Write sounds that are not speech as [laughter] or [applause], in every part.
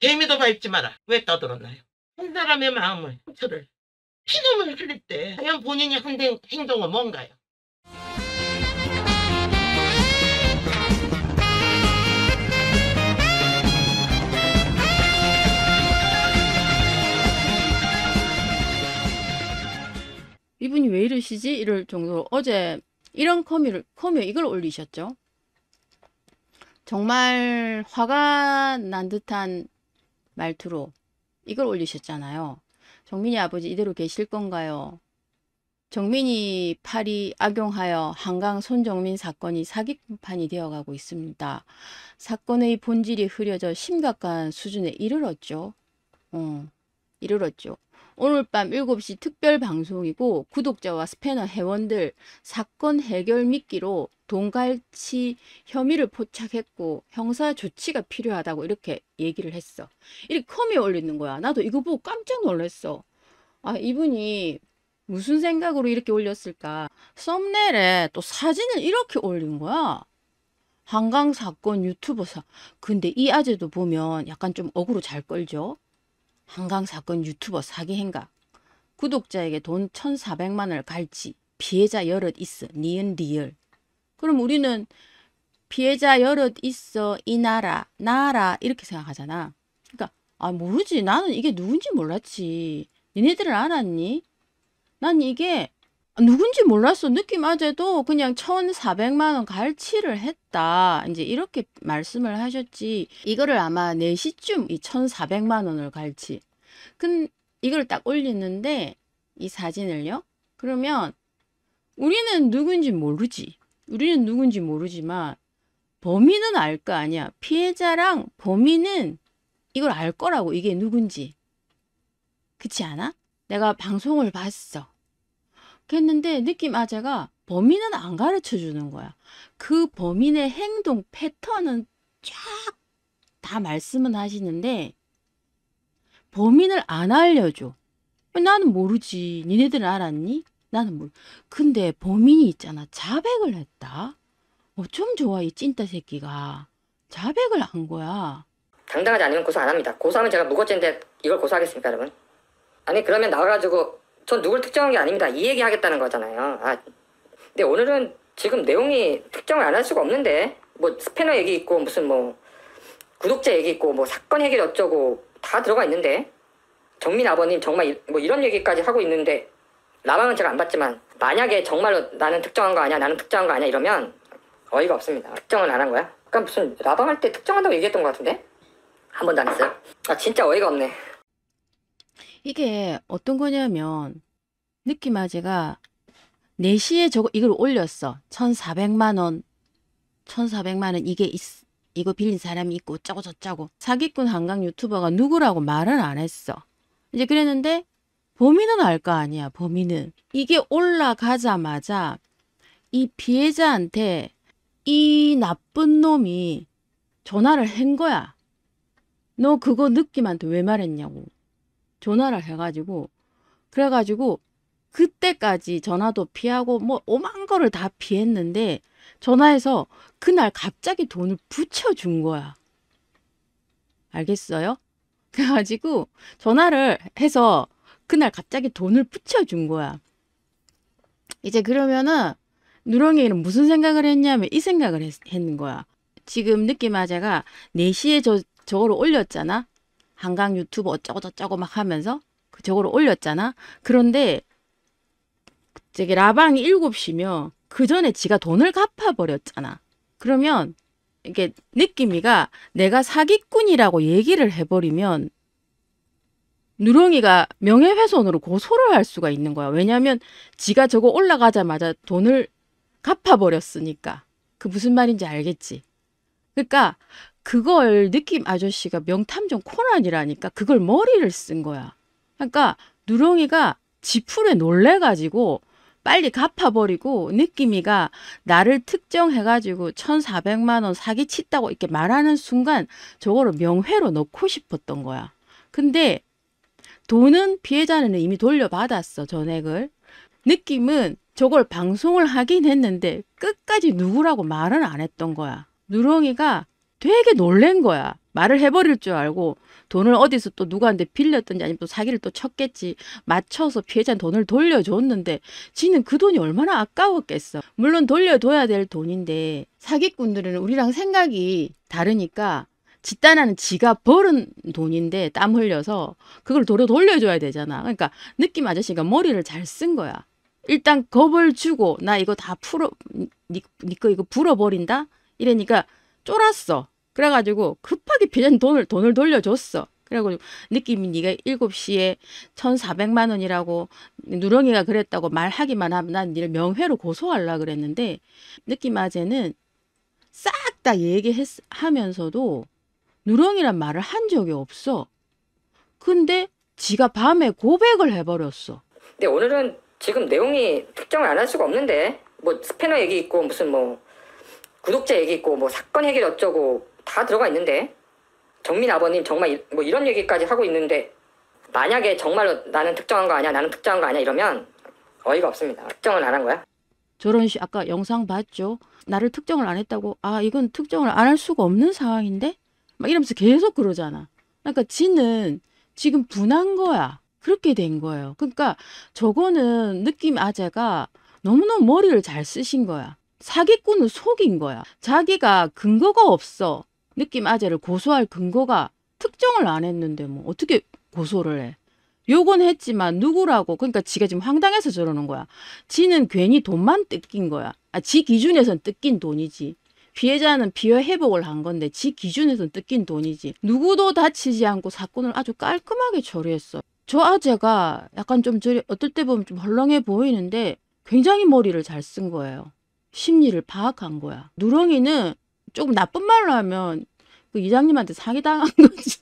개미도 밟지 마라. 왜 떠들었나요? 한 사람의 마음을, 상처를, 피눈을 흘릴 때 과연 본인이 한 행동은 뭔가요? 이분이 왜 이러시지? 이럴 정도로 어제 이런 커뮤를, 커뮤 이걸 올리셨죠? 정말 화가 난 듯한 말투로 이걸 올리셨잖아요. 정민이 아버지 이대로 계실 건가요? 정민이 팔이 악용하여 한강 손정민 사건이 사기판이 되어가고 있습니다. 사건의 본질이 흐려져 심각한 수준에 이르렀죠. 어, 이르렀죠. 오늘 밤 7시 특별 방송이고 구독자와 스패너 회원들 사건 해결 미끼로 돈갈치 혐의를 포착했고 형사 조치가 필요하다고 이렇게 얘기를 했어. 이렇게 컴이 올리는 거야. 나도 이거 보고 깜짝 놀랐어. 아 이분이 무슨 생각으로 이렇게 올렸을까? 썸네일에 또 사진을 이렇게 올린 거야. 한강 사건 유튜버사. 근데 이 아재도 보면 약간 좀 억으로 잘 걸죠? 한강 사건 유튜버 사기 행각 구독자에게 돈 1,400만을 갈지 피해자 여럿 있어 니은 리얼 그럼 우리는 피해자 여럿 있어 이 나라 나라 이렇게 생각하잖아 그러니까 아 모르지 나는 이게 누군지 몰랐지 니네들은 알았니? 난 이게 누군지 몰랐어. 느낌 아재도 그냥 1,400만 원 갈치를 했다. 이제 이렇게 말씀을 하셨지. 이거를 아마 4시쯤 이 1,400만 원을 갈치. 근 이걸 딱 올리는데 이 사진을요. 그러면 우리는 누군지 모르지. 우리는 누군지 모르지만 범인은 알 거 아니야. 피해자랑 범인은 이걸 알 거라고. 이게 누군지. 그렇지 않아? 내가 방송을 봤어. 했는데 느낌 아재가 범인은 안 가르쳐 주는 거야. 그 범인의 행동 패턴은 쫙 다 말씀은 하시는데 범인을 안 알려줘. 나는 모르지. 니네들 알았니? 나는 모르. 근데 범인이 있잖아. 자백을 했다. 어쩜 좋아 이 찐따 새끼가. 자백을 한 거야. 당당하지 않으면 고소 안 합니다. 고소하면 제가 무고죄데 이걸 고소하겠습니까 여러분? 아니 그러면 나와가지고 전 누굴 특정한 게 아닙니다. 이 얘기 하겠다는 거잖아요. 아, 근데 오늘은 지금 내용이 특정을 안 할 수가 없는데 뭐 스패너 얘기 있고 무슨 뭐 구독자 얘기 있고 뭐 사건 해결 어쩌고 다 들어가 있는데 정민 아버님 정말 이, 뭐 이런 얘기까지 하고 있는데 라방은 제가 안 봤지만 만약에 정말로 나는 특정한 거 아니야 나는 특정한 거 아니야 이러면 어이가 없습니다. 특정은 안 한 거야? 그러니까 무슨 라방 할 때 특정한다고 얘기했던 것 같은데 한 번도 안 했어요. 아 진짜 어이가 없네. 이게 어떤 거냐면 느낌아제가 4시에 저거 이걸 올렸어. 1,400만 원. 1,400만 원 이게 있, 이거 빌린 사람이 있고 어쩌고 저쩌고 사기꾼 한강 유튜버가 누구라고 말은 안 했어. 이제 그랬는데 범인은 알 거 아니야. 범인은 이게 올라가자마자 이 피해자한테 이 나쁜 놈이 전화를 한 거야. 너 그거 느낌한테 왜 말했냐고. 전화를 해가지고 그래가지고 그때까지 전화도 피하고 뭐 오만 거를 다 피했는데 전화해서 그날 갑자기 돈을 붙여준 거야. 알겠어요? [laughs] 그래가지고 전화를 해서 그날 갑자기 돈을 붙여준 거야. 이제 그러면은 누렁이는 무슨 생각을 했냐면 이 생각을 했, 했는 거야. 지금 느낌하자가 아 4시에 저, 저거를 올렸잖아. 한강 유튜브 어쩌고저쩌고 막 하면서 그쪽으로 올렸잖아. 그런데 저기 라방이 7시면 그 전에 지가 돈을 갚아버렸잖아. 그러면 이게 느낌이가 내가 사기꾼이라고 얘기를 해버리면 누렁이가 명예훼손으로 고소를 할 수가 있는 거야. 왜냐하면 지가 저거 올라가자마자 돈을 갚아버렸으니까. 그 무슨 말인지 알겠지? 그러니까 그걸 느낌 아저씨가 명탐정 코난이라니까 그걸 머리를 쓴 거야. 그러니까 누렁이가 지푸에 놀래가지고 빨리 갚아버리고 느낌이가 나를 특정해가지고 1,400만 원 사기친다고 이렇게 말하는 순간 저거를 명회로 넣고 싶었던 거야. 근데 돈은 피해자는 이미 돌려받았어 전액을. 느낌은 저걸 방송을 하긴 했는데 끝까지 누구라고 말은 안 했던 거야. 누렁이가 되게 놀란 거야. 말을 해버릴 줄 알고 돈을 어디서 또 누구한테 빌렸든지 아니면 또 사기를 또 쳤겠지. 맞춰서 피해자는 돈을 돌려줬는데 지는 그 돈이 얼마나 아까웠겠어. 물론 돌려둬야 될 돈인데 사기꾼들은 우리랑 생각이 다르니까 집단하는 지가 벌은 돈인데 땀 흘려서 그걸 도로 돌려줘야 되잖아. 그러니까 느낌 아저씨가 머리를 잘 쓴 거야. 일단 겁을 주고 나 이거 다 풀어 니거 네, 네 이거 불어버린다 이러니까 쫄았어. 그래가지고 급하게 빚은 돈을 돈을 돌려줬어. 그래가지고 느낌이 네가 7시에 1,400만 원이라고 누렁이가 그랬다고 말하기만 하면 난 니를 명회로 고소하려 그랬는데 느낌 아재는 싹 다 얘기하면서도 누렁이란 말을 한 적이 없어. 근데 지가 밤에 고백을 해버렸어. 근데 오늘은 지금 내용이 특정을 안 할 수가 없는데 뭐 스패너 얘기 있고 무슨 뭐 구독자 얘기 있고 뭐 사건 해결 어쩌고 다 들어가 있는데 정민 아버님 정말 뭐 이런 얘기까지 하고 있는데 만약에 정말로 나는 특정한 거 아니야 나는 특정한 거 아니야 이러면 어이가 없습니다. 특정을 안 한 거야? 저런 식 아까 영상 봤죠? 나를 특정을 안 했다고 아 이건 특정을 안 할 수가 없는 상황인데? 막 이러면서 계속 그러잖아. 그러니까 지는 지금 분한 거야. 그렇게 된 거예요. 그러니까 저거는 느낌 아재가 너무너무 머리를 잘 쓰신 거야. 사기꾼은 속인 거야. 자기가 근거가 없어. 느낌 아재를 고소할 근거가 특정을 안 했는데 뭐 어떻게 고소를 해. 요건 했지만 누구라고 그러니까 지가 지금 황당해서 저러는 거야. 지는 괜히 돈만 뜯긴 거야. 아, 지 기준에선 뜯긴 돈이지. 피해자는 비해 회복을 한 건데 지 기준에선 뜯긴 돈이지. 누구도 다치지 않고 사건을 아주 깔끔하게 처리했어. 저 아재가 약간 좀 저리 어떨 때 보면 좀 헐렁해 보이는데 굉장히 머리를 잘 쓴 거예요. 심리를 파악한 거야. 누렁이는 조금 나쁜 말로 하면 그 이장님한테 사기당한 [laughs] 거지.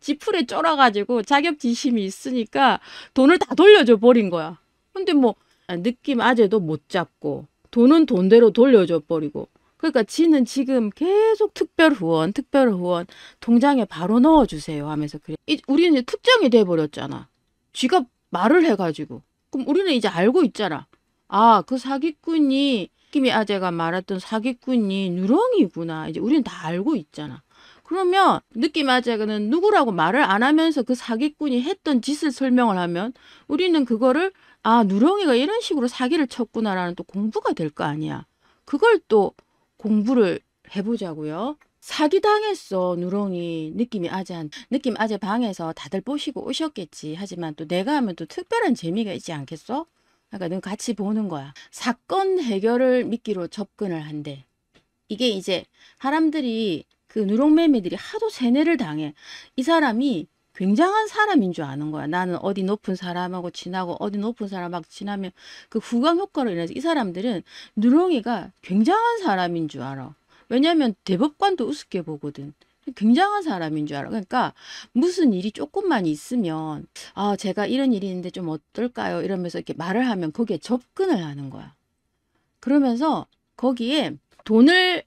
지풀에 쫄아가지고 자격지심이 있으니까 돈을 다 돌려줘 버린 거야. 근데 뭐 느낌 아재도 못 잡고 돈은 돈대로 돌려줘 버리고 그러니까 지는 지금 계속 특별 후원, 특별 후원 통장에 바로 넣어주세요 하면서 그래. 이, 우리는 이제 특정이 돼버렸잖아. 지가 말을 해가지고 그럼 우리는 이제 알고 있잖아. 아, 그 사기꾼이 김이 아재가 말했던 사기꾼이 누렁이구나. 이제 우리는 다 알고 있잖아. 그러면 느낌 아재는 누구라고 말을 안 하면서 그 사기꾼이 했던 짓을 설명을 하면 우리는 그거를 아 누렁이가 이런 식으로 사기를 쳤구나라는 또 공부가 될 거 아니야. 그걸 또 공부를 해보자고요. 사기당했어 누렁이 느낌이 아재한 느낌 아재 방에서 다들 보시고 오셨겠지 하지만 또 내가 하면 또 특별한 재미가 있지 않겠어? 그러니까 늘 같이 보는 거야. 사건 해결을 미끼로 접근을 한대. 이게 이제 사람들이 그누룽매매들이 하도 세뇌를 당해. 이 사람이 굉장한 사람인 줄 아는 거야. 나는 어디 높은 사람하고 지나고 어디 높은 사람 하고 지나면 그 후광 효과로 인해서 이 사람들은 누룽이가 굉장한 사람인 줄 알아. 왜냐하면 대법관도 우습게 보거든. 굉장한 사람인 줄 알아. 그러니까 무슨 일이 조금만 있으면 아 제가 이런 일이 있는데 좀 어떨까요? 이러면서 이렇게 말을 하면 거기에 접근을 하는 거야. 그러면서 거기에 돈을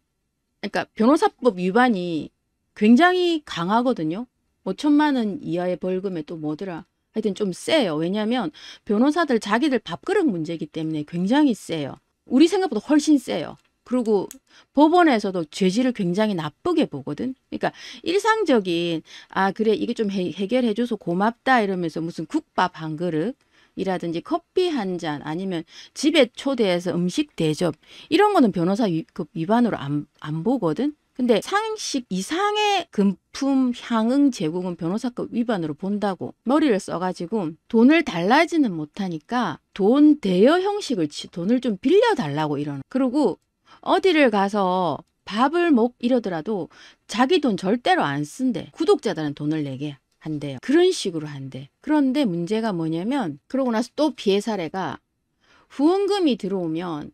그러니까 변호사법 위반이 굉장히 강하거든요. 5천만 뭐 원 이하의 벌금에 또 뭐더라. 하여튼 좀 세요. 왜냐하면 변호사들 자기들 밥그릇 문제이기 때문에 굉장히 세요. 우리 생각보다 훨씬 세요. 그리고 법원에서도 죄질을 굉장히 나쁘게 보거든. 그러니까 일상적인 아 그래 이게 좀 해, 결해줘서 고맙다 이러면서 무슨 국밥 한 그릇 이라든지 커피 한 잔 아니면 집에 초대해서 음식 대접 이런 거는 변호사 그 위반으로 안, 안 보거든. 근데 상식 이상의 금품 향응 제공은 변호사급 위반으로 본다고 머리를 써가지고 돈을 달라지는 못하니까 돈 대여 형식을 돈을 좀 빌려달라고 이러는 그리고 어디를 가서 밥을 먹 이러더라도 자기 돈 절대로 안 쓴대. 구독자들은 돈을 내게 한대요. 그런 식으로 한대. 그런데 문제가 뭐냐면 그러고 나서 또 피해 사례가 후원금이 들어오면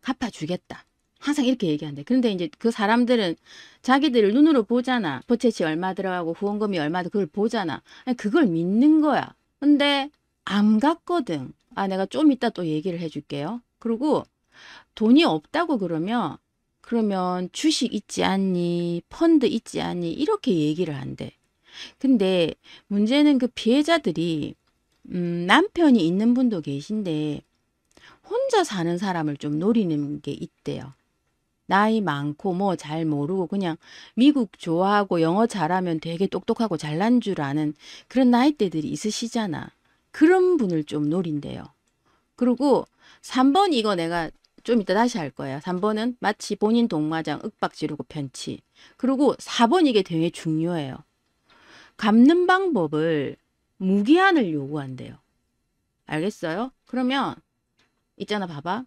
갚아주겠다. 항상 이렇게 얘기한대. 그런데 이제 그 사람들은 자기들을 눈으로 보잖아. 포채치 얼마 들어가고 후원금이 얼마 그걸 보잖아. 아 그걸 믿는 거야. 근데 안 갔거든. 아 내가 좀 이따 또 얘기를 해줄게요. 그리고 돈이 없다고 그러면 그러면 주식 있지 않니? 펀드 있지 않니? 이렇게 얘기를 한대. 근데 문제는 그 피해자들이 음, 남편이 있는 분도 계신데 혼자 사는 사람을 좀 노리는 게 있대요. 나이 많고 뭐 잘 모르고 그냥 미국 좋아하고 영어 잘하면 되게 똑똑하고 잘난 줄 아는 그런 나이대들이 있으시잖아. 그런 분을 좀 노린대요. 그리고 3번 이거 내가 좀 이따 다시 할 거예요. 3번은 마치 본인 동마장 윽박 지르고 편치. 그리고 4번 이게 되게 중요해요. 갚는 방법을 무기한을 요구한대요. 알겠어요? 그러면 있잖아 봐봐.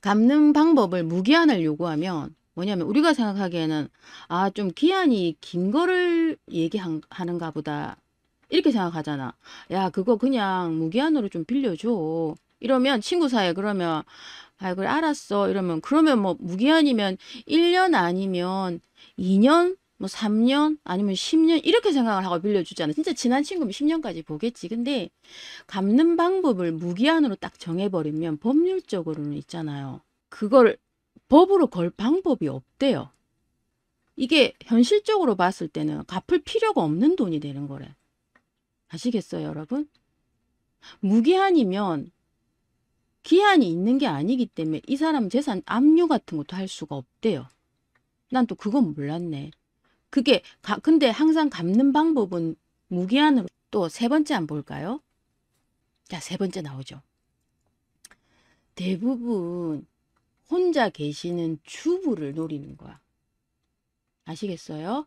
갚는 방법을 무기한을 요구하면 뭐냐면 우리가 생각하기에는 아 좀 기한이 긴 거를 얘기하는가 보다 이렇게 생각하잖아. 야 그거 그냥 무기한으로 좀 빌려줘. 이러면 친구 사이에 그러면 아, 그래, 알았어. 이러면, 그러면 뭐, 무기한이면 1년 아니면 2년? 뭐 3년? 아니면 10년? 이렇게 생각을 하고 빌려주잖아. 진짜 친한 친구면 10년까지 보겠지. 근데, 갚는 방법을 무기한으로 딱 정해버리면 법률적으로는 있잖아요. 그걸 법으로 걸 방법이 없대요. 이게 현실적으로 봤을 때는 갚을 필요가 없는 돈이 되는 거래. 아시겠어요, 여러분? 무기한이면 기한이 있는 게 아니기 때문에 이 사람 재산 압류 같은 것도 할 수가 없대요. 난 또 그건 몰랐네. 그게 가, 근데 항상 갚는 방법은 무기한으로 또 세 번째 안 볼까요? 자, 세 번째 나오죠. 대부분 혼자 계시는 주부를 노리는 거야. 아시겠어요?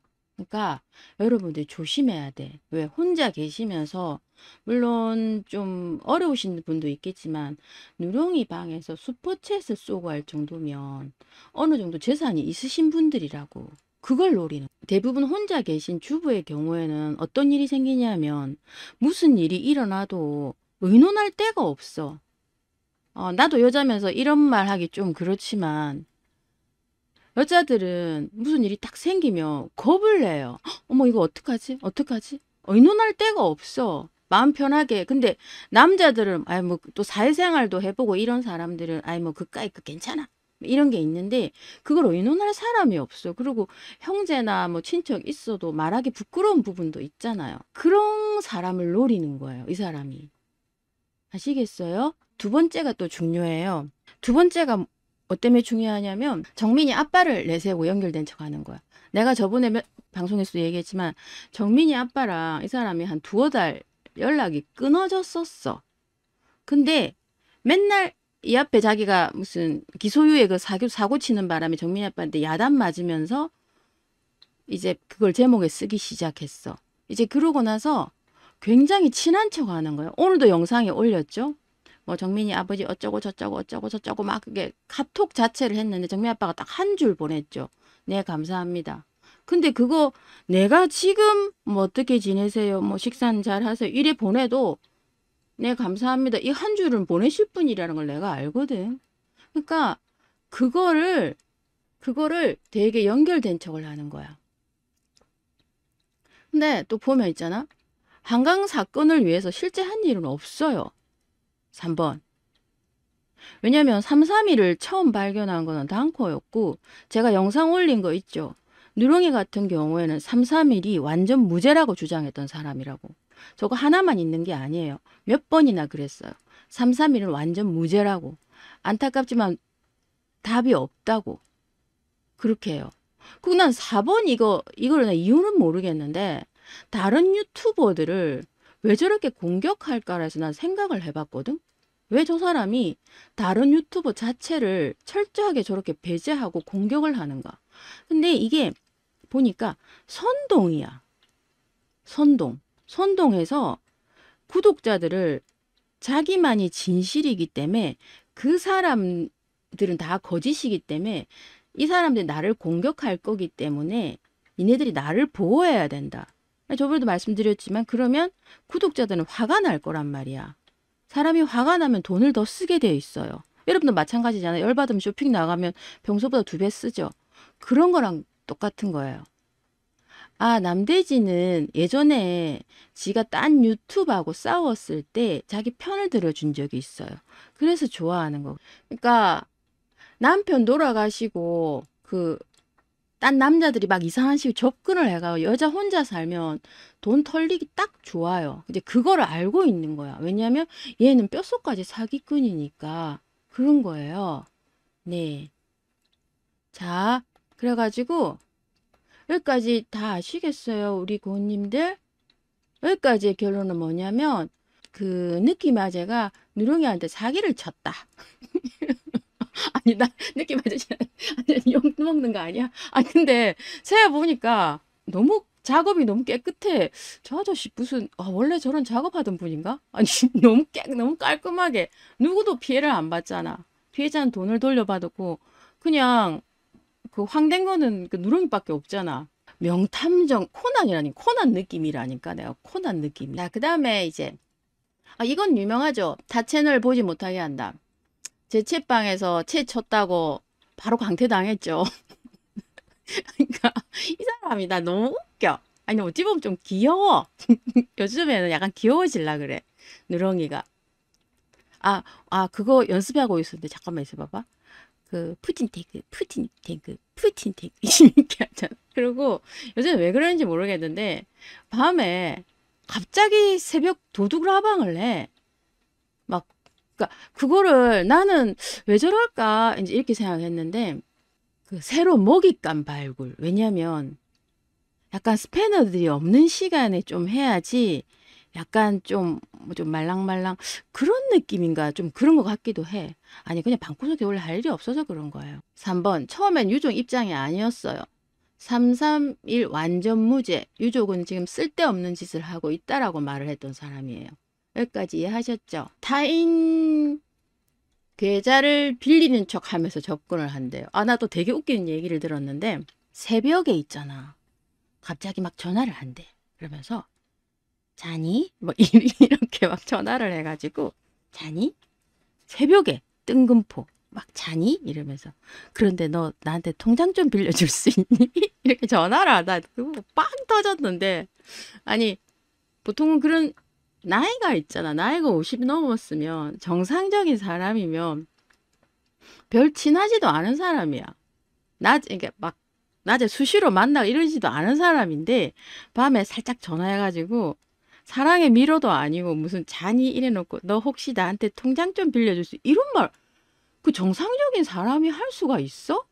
그러니까 여러분들 조심해야 돼. 왜 혼자 계시면서 물론 좀 어려우신 분도 있겠지만 누렁이 방에서 슈퍼챗을 쏘고 할 정도면 어느 정도 재산이 있으신 분들이라고 그걸 노리는 대부분 혼자 계신 주부의 경우에는 어떤 일이 생기냐면 무슨 일이 일어나도 의논할 데가 없어. 어, 나도 여자면서 이런 말 하기 좀 그렇지만 여자들은 무슨 일이 딱 생기면 겁을 내요. 어머 이거 어떡하지? 어떡하지? 의논할 어, 데가 없어. 마음 편하게. 근데 남자들은 아이 뭐또 사회생활도 해보고 이런 사람들은 아이 뭐 그까이 그 괜찮아. 이런 게 있는데 그걸 의논할 사람이 없어. 그리고 형제나 뭐 친척 있어도 말하기 부끄러운 부분도 있잖아요. 그런 사람을 노리는 거예요. 이 사람이. 아시겠어요? 두 번째가 또 중요해요. 두 번째가 뭐 때문에 중요하냐면 정민이 아빠를 내세우고 연결된 척하는 거야. 내가 저번에 몇, 방송에서도 얘기했지만 정민이 아빠랑 이 사람이 한 두어 달 연락이 끊어졌었어. 근데 맨날 이 앞에 자기가 무슨 기소유예 그 사고, 사고 치는 바람에 정민이 아빠한테 야단 맞으면서 이제 그걸 제목에 쓰기 시작했어. 이제 그러고 나서 굉장히 친한 척 하는 거예요. 오늘도 영상에 올렸죠. 뭐 정민이 아버지 어쩌고 저쩌고 어쩌고 저쩌고 막 그게 카톡 자체를 했는데 정민 아빠가 딱 한 줄 보냈죠. 네 감사합니다. 근데 그거 내가 지금 뭐 어떻게 지내세요? 뭐 식사는 잘 하세요? 이래 보내도 네 감사합니다. 이 한 줄을 보내실 분이라는 걸 내가 알거든. 그러니까 그거를 그거를 되게 연결된 척을 하는 거야. 근데 또 보면 있잖아. 한강 사건을 위해서 실제 한 일은 없어요. 3번. 왜냐면 3 3 2을 처음 발견한 거는 단코였고 제가 영상 올린 거 있죠. 누렁이 같은 경우에는 331이 완전 무죄라고 주장했던 사람이라고. 저거 하나만 있는 게 아니에요. 몇 번이나 그랬어요. 331은 완전 무죄라고. 안타깝지만 답이 없다고. 그렇게 해요. 그난 4번 이거, 이거를 이유는 모르겠는데 다른 유튜버들을 왜 저렇게 공격할까라서 난 생각을 해봤거든. 왜 저 사람이 다른 유튜버 자체를 철저하게 저렇게 배제하고 공격을 하는가. 근데 이게 보니까 선동이야. 선동. 선동해서 구독자들을 자기만이 진실이기 때문에 그 사람들은 다 거짓이기 때문에 이 사람들이 나를 공격할 거기 때문에 이네들이 나를 보호해야 된다. 저번에도 말씀드렸지만 그러면 구독자들은 화가 날 거란 말이야. 사람이 화가 나면 돈을 더 쓰게 돼 있어요. 여러분도 마찬가지잖아요. 열받으면 쇼핑 나가면 평소보다 두 배 쓰죠. 그런 거랑 똑같은 거예요. 아, 남대지는 예전에 지가 딴 유튜브하고 싸웠을 때 자기 편을 들어준 적이 있어요. 그래서 좋아하는 거. 그러니까 남편 돌아가시고 그딴 남자들이 막 이상한 식으로 접근을 해가고 여자 혼자 살면 돈 털리기 딱 좋아요. 이제 그거를 알고 있는 거야. 왜냐면 얘는 뼛속까지 사기꾼이니까 그런 거예요. 네. 자, 그래가지고 여기까지 다 아시겠어요? 우리 고님들? 여기까지의 결론은 뭐냐면 그느낌마제가 누룽이한테 사기를 쳤다. [laughs] [laughs] 아니 나 느낌 맞으시나? 요 아니 욕 먹는 거 아니야? 아 근데 새해 보니까 너무 작업이 너무 깨끗해. 저 아저씨 무슨 아, 원래 저런 작업하던 분인가? 아니 [laughs] 너무 깨 너무 깔끔하게 누구도 피해를 안 받잖아. 피해자는 돈을 돌려받았고 그냥 그 황 된 거는 그 누렁이밖에 없잖아. 명탐정 코난이라니 코난 느낌이라니까 내가 코난 느낌. 자 그다음에 이제 아 이건 유명하죠. 다 채널 보지 못하게 한다. 제 채방에서 채 쳤다고 바로 강퇴당했죠. [laughs] 그러니까 이 사람이 나 너무 웃겨. 아니 어찌 보면 좀 귀여워. [laughs] 요즘에는 약간 귀여워질라 그래. 누렁이가. 아, 아 그거 연습하고 있었는데 잠깐만 있어 봐봐. 그 푸틴 태그, 푸틴 태그, 푸틴 태그 [laughs] 이렇게 하잖아. 그리고 요즘 왜 그러는지 모르겠는데 밤에 갑자기 새벽 도둑을 하방을 해. 그러니까 그거를 나는 왜 저럴까 이제 이렇게 생각했는데 그 새로 먹잇감 발굴. 왜냐면 약간 스패너들이 없는 시간에 좀 해야지 약간 좀, 뭐 좀 말랑말랑 그런 느낌인가 좀 그런 것 같기도 해. 아니, 그냥 방구석에 원래 할 일이 없어서 그런 거예요. 3번. 처음엔 유족 입장이 아니었어요. 331 완전 무죄. 유족은 지금 쓸데없는 짓을 하고 있다라고 말을 했던 사람이에요. 여기까지 하셨죠? 타인 계좌를 빌리는 척 하면서 접근을 한대요. 아, 나도 되게 웃기는 얘기를 들었는데 새벽에 있잖아. 갑자기 막 전화를 한대. 그러면서 자니? 뭐 [laughs] 이렇게 막 전화를 해가지고 자니? 새벽에 뜬금포 막 자니? 이러면서 그런데 너 나한테 통장 좀 빌려줄 수 있니? [laughs] 이렇게 전화를 하다 빵 터졌는데 아니 보통은 그런 나이가 있잖아. 나이가 50 넘었으면 정상적인 사람이면 별 친하지도 않은 사람이야. 낮, 그러니까 막 낮에 수시로 만나고 이러지도 않은 사람인데 밤에 살짝 전화해가지고 사랑의 미로도 아니고 무슨 잔이 이래놓고 너 혹시 나한테 통장 좀 빌려줄 수 이런 말 그 정상적인 사람이 할 수가 있어?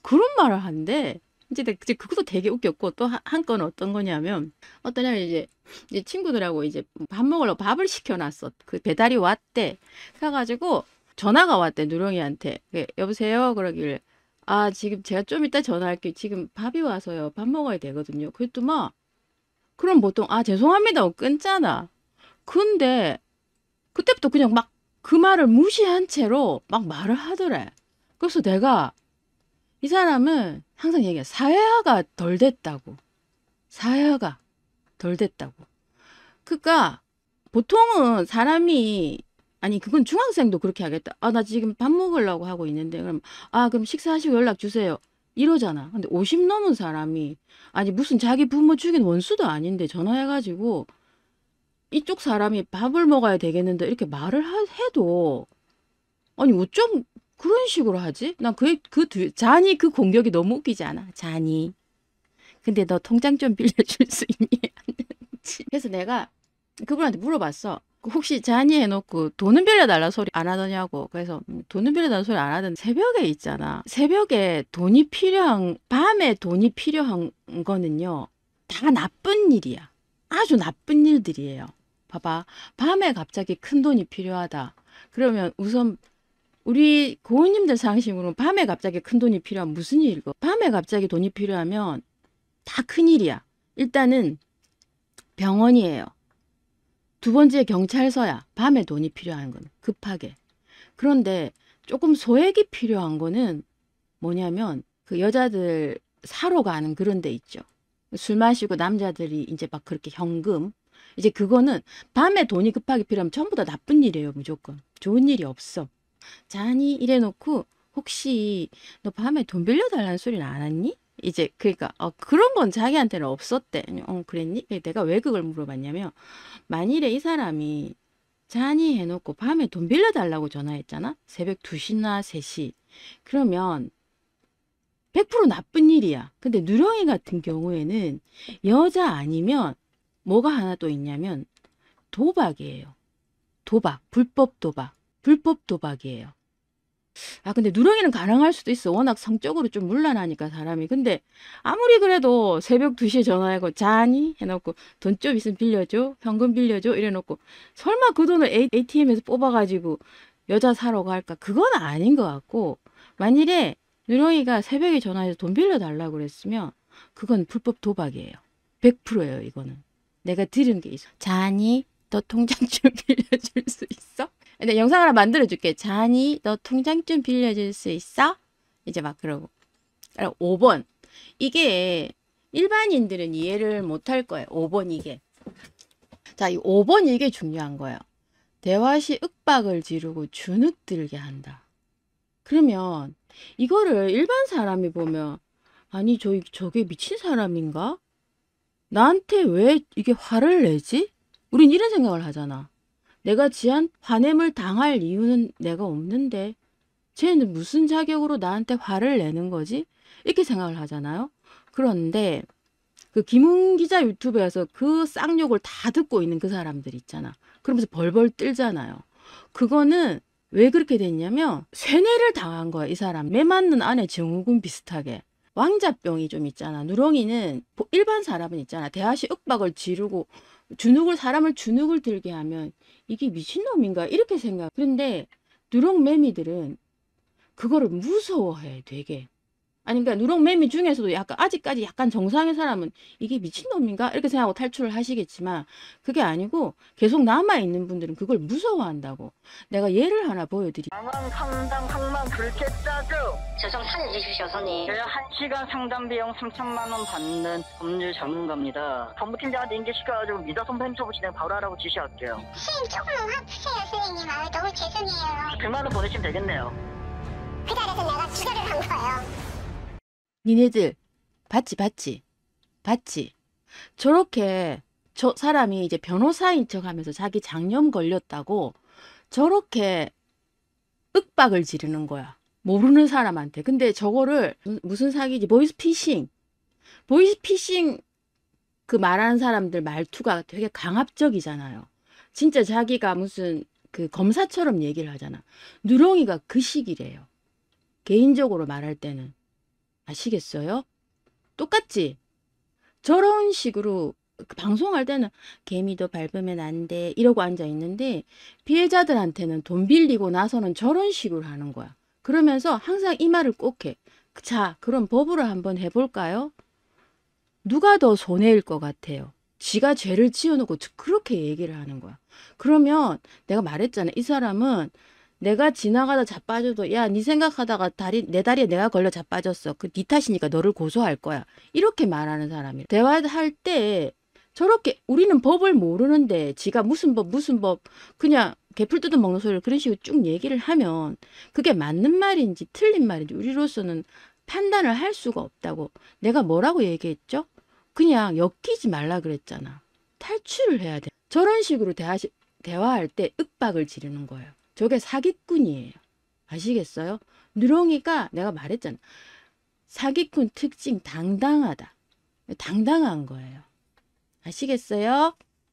그런 말을 한대. 이제 그것도 되게 웃겼고 또 한 건 어떤 거냐면 어떠냐면 이제, 이제 친구들하고 이제 밥 먹으러 밥을 시켜놨어. 그 배달이 왔대. 그래가지고 전화가 왔대 누렁이한테. 예, 여보세요 그러길 아 지금 제가 좀 이따 전화할게 지금 밥이 와서요. 밥 먹어야 되거든요. 그랬더만 그럼 보통 아 죄송합니다 하고 끊잖아. 근데 그때부터 그냥 막 그 말을 무시한 채로 막 말을 하더래. 그래서 내가 이 사람은 항상 얘기해. 요 사회화가 덜 됐다고. 사회화가 덜 됐다고. 그니까 보통은 사람이 아니 그건 중학생도 그렇게 하겠다. 아나 지금 밥 먹으려고 하고 있는데 그럼 아 그럼 식사하시고 연락 주세요. 이러잖아. 근데 50 넘은 사람이 아니 무슨 자기 부모 죽인 원수도 아닌데 전화해가지고 이쪽 사람이 밥을 먹어야 되겠는데 이렇게 말을 하, 해도 아니 어쩜 그런 식으로 하지? 난 그, 그 두, 잔이 그 공격이 너무 웃기지 않아? 잔이. 근데 너 통장 좀 빌려줄 수 있니? 그래서 내가 그분한테 물어봤어. 혹시 잔이 해놓고 돈은 빌려달라 소리 안 하더냐고. 그래서 돈은 빌려달라 소리 안 하던 새벽에 있잖아. 새벽에 돈이 필요한, 밤에 돈이 필요한 거는요. 다 나쁜 일이야. 아주 나쁜 일들이에요. 봐봐. 밤에 갑자기 큰 돈이 필요하다. 그러면 우선 우리 고은님들 상식으로 밤에 갑자기 큰 돈이 필요하면 무슨 일이고 밤에 갑자기 돈이 필요하면 다 큰일이야. 일단은 병원이에요. 두 번째 경찰서야. 밤에 돈이 필요한 건 급하게. 그런데 조금 소액이 필요한 거는 뭐냐면 그 여자들 사러 가는 그런 데 있죠. 술 마시고 남자들이 이제 막 그렇게 현금 이제 그거는 밤에 돈이 급하게 필요하면 전부 다 나쁜 일이에요 무조건 좋은 일이 없어 자니 이래놓고 혹시 너 밤에 돈 빌려달라는 소리는 안왔니 이제 그러니까 어, 그런 건 자기한테는 없었대. 어 그랬니? 내가 왜 그걸 물어봤냐면 만일에 이 사람이 자니 해놓고 밤에 돈 빌려달라고 전화했잖아. 새벽 2시나 3시. 그러면 100% 나쁜 일이야. 근데 누렁이 같은 경우에는 여자 아니면 뭐가 하나 또 있냐면 도박이에요. 도박, 불법 도박. 불법 도박이에요. 아 근데 누렁이는 가능할 수도 있어. 워낙 성적으로 좀 물란하니까 사람이. 근데 아무리 그래도 새벽 2시에 전화하고 자니? 해놓고 돈 좀 있으면 빌려줘? 현금 빌려줘? 이래놓고 설마 그 돈을 ATM에서 뽑아가지고 여자 사러 갈까? 그건 아닌 것 같고 만일에 누렁이가 새벽에 전화해서 돈 빌려달라고 그랬으면 그건 불법 도박이에요. 100%예요 이거는. 내가 들은 게 있어. 자니? 너 통장 좀 [laughs] 빌려줄 수 있어? 근데 영상 하나 만들어줄게. 자니, 너 통장 좀 빌려줄 수 있어? 이제 막 그러고. 5번. 이게 일반인들은 이해를 못할 거예요. 5번 이게. 자, 이 5번 이게 중요한 거예요. 대화시 윽박을 지르고 주눅들게 한다. 그러면 이거를 일반 사람이 보면 아니 저 저게 미친 사람인가? 나한테 왜 이게 화를 내지? 우린 이런 생각을 하잖아. 내가 지한 화냄을 당할 이유는 내가 없는데 쟤는 무슨 자격으로 나한테 화를 내는 거지? 이렇게 생각을 하잖아요. 그런데 그 김웅 기자 유튜브에서 그 쌍욕을 다 듣고 있는 그 사람들 있잖아. 그러면서 벌벌 뜰잖아요. 그거는 왜 그렇게 됐냐면 세뇌를 당한 거야 이 사람. 매 맞는 아내 증후군 비슷하게. 왕자병이 좀 있잖아. 누렁이는 일반 사람은 있잖아. 대하시 윽박을 지르고 주눅을 사람을 주눅을 들게 하면 이게 미친놈인가 이렇게 생각. 그런데 누룩매미들은 그거를 무서워해 되게. 아니 그러니까 누렁매미 중에서도 약간 아직까지 약간 정상인 사람은 이게 미친놈인가 이렇게 생각하고 탈출을 하시겠지만 그게 아니고 계속 남아있는 분들은 그걸 무서워한다고 내가 예를 하나 보여드리 망원 상담 항만 불쾌짜증 저좀 살려주십시오 선시간 상담 비용 3천만원 받는 법률 전문가입니다 법무팀장한테 인계시켜가지고 미다선 펜처부 진행 바로 하라고 지시할게요 선생님 조금만 화푸세요 선생님 아 너무 죄송해요 100만원 보내시면 되겠네요 그 자리에서 내가 기절을 한 거예요 니네들 봤지 봤지 봤지 저렇게 저 사람이 이제 변호사인 척하면서 자기 장염 걸렸다고 저렇게 윽박을 지르는 거야. 모르는 사람한테. 근데 저거를 무슨 사기지? 보이스피싱. 보이스피싱 그 말하는 사람들 말투가 되게 강압적이잖아요. 진짜 자기가 무슨 그 검사처럼 얘기를 하잖아. 누렁이가 그 시기래요. 개인적으로 말할 때는. 아시겠어요? 똑같지? 저런 식으로 방송할 때는 개미도 밟으면 안 돼 이러고 앉아있는데 피해자들한테는 돈 빌리고 나서는 저런 식으로 하는 거야. 그러면서 항상 이 말을 꼭 해. 자 그럼 법으로 한번 해볼까요? 누가 더 손해일 것 같아요? 지가 죄를 지어놓고 그렇게 얘기를 하는 거야. 그러면 내가 말했잖아. 이 사람은 내가 지나가다 자빠져도 야네 생각하다가 다리 내 다리에 내가 걸려 자빠졌어. 그네 탓이니까 너를 고소할 거야. 이렇게 말하는 사람이 대화할 때 저렇게 우리는 법을 모르는데 지가 무슨 법 무슨 법 그냥 개풀 뜯어 먹는 소리를 그런 식으로 쭉 얘기를 하면 그게 맞는 말인지 틀린 말인지 우리로서는 판단을 할 수가 없다고 내가 뭐라고 얘기했죠? 그냥 엮이지 말라 그랬잖아. 탈출을 해야 돼. 저런 식으로 대화, 대화할 때 윽박을 지르는 거예요. 저게 사기꾼이에요. 아시겠어요? 누렁이가 내가 말했잖아. 사기꾼 특징 당당하다. 당당한 거예요. 아시겠어요?